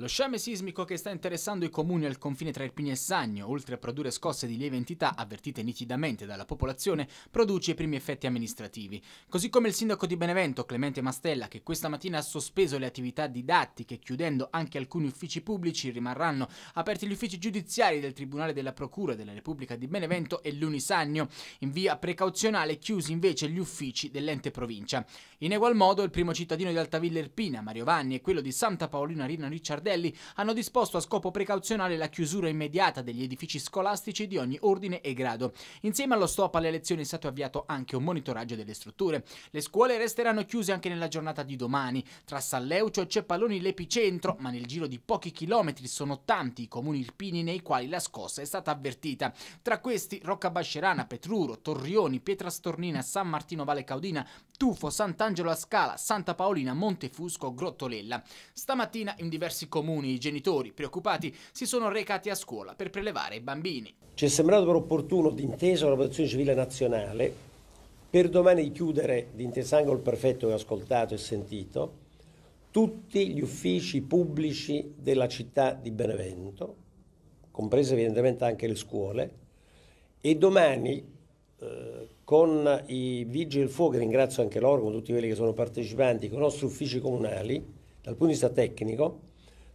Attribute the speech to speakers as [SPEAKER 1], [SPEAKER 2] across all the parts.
[SPEAKER 1] Lo sciame sismico che sta interessando i comuni al confine tra Irpini e Sagno, oltre a produrre scosse di lieve entità avvertite nitidamente dalla popolazione, produce i primi effetti amministrativi. Così come il sindaco di Benevento, Clemente Mastella, che questa mattina ha sospeso le attività didattiche, chiudendo anche alcuni uffici pubblici, rimarranno aperti gli uffici giudiziari del Tribunale della Procura della Repubblica di Benevento e l'Unisagno. In via precauzionale chiusi invece gli uffici dell'ente provincia. In egual modo il primo cittadino di Altavilla Irpina, Mario Vanni, e quello di Santa Paolina Rina Ricciardelli, Tardelli hanno disposto a scopo precauzionale la chiusura immediata degli edifici scolastici di ogni ordine e grado. Insieme allo stop alle lezioni è stato avviato anche un monitoraggio delle strutture. Le scuole resteranno chiuse anche nella giornata di domani. Tra Salleucio e Cepalloni l'epicentro, ma nel giro di pochi chilometri sono tanti i comuni irpini nei quali la scossa è stata avvertita. Tra questi Rocca Bascerana, Petruro, Torrioni, Pietrastornina, San Martino Valle Caudina, Tufo, Sant'Angelo a Scala, Santa Paolina, Montefusco, Grottolella. Stamattina in diversi comuni comuni i genitori, preoccupati, si sono recati a scuola per prelevare i bambini.
[SPEAKER 2] Ci è sembrato per opportuno, d'intesa con la protezione civile nazionale, per domani chiudere, d'intesa anche col prefetto che ho ascoltato e sentito, tutti gli uffici pubblici della città di Benevento, comprese evidentemente anche le scuole, e domani eh, con i vigili del fuoco, ringrazio anche loro, con tutti quelli che sono partecipanti, con i nostri uffici comunali, dal punto di vista tecnico,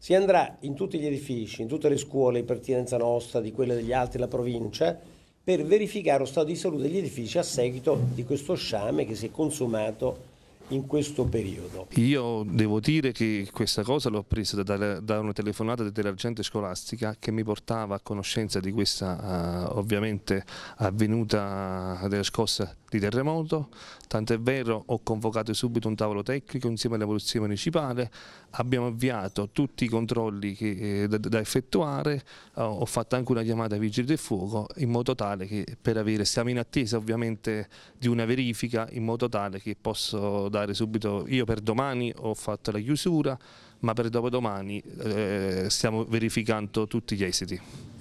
[SPEAKER 2] si andrà in tutti gli edifici, in tutte le scuole di pertinenza nostra, di quelle degli altri, della provincia, per verificare lo stato di salute degli edifici a seguito di questo sciame che si è consumato in questo periodo.
[SPEAKER 3] Io devo dire che questa cosa l'ho presa da, da una telefonata dell'agente scolastica che mi portava a conoscenza di questa uh, ovviamente avvenuta eh, della scossa di terremoto, tant'è vero ho convocato subito un tavolo tecnico insieme alla Polizia Municipale, abbiamo avviato tutti i controlli che, eh, da, da, effettuare, uh, ho fatto anche una chiamata ai Vigili del Fuoco in modo tale che per avere, siamo in attesa ovviamente di una verifica in modo tale che posso dare subito, io per domani ho fatto la chiusura, ma per dopodomani eh, stiamo verificando tutti gli esiti.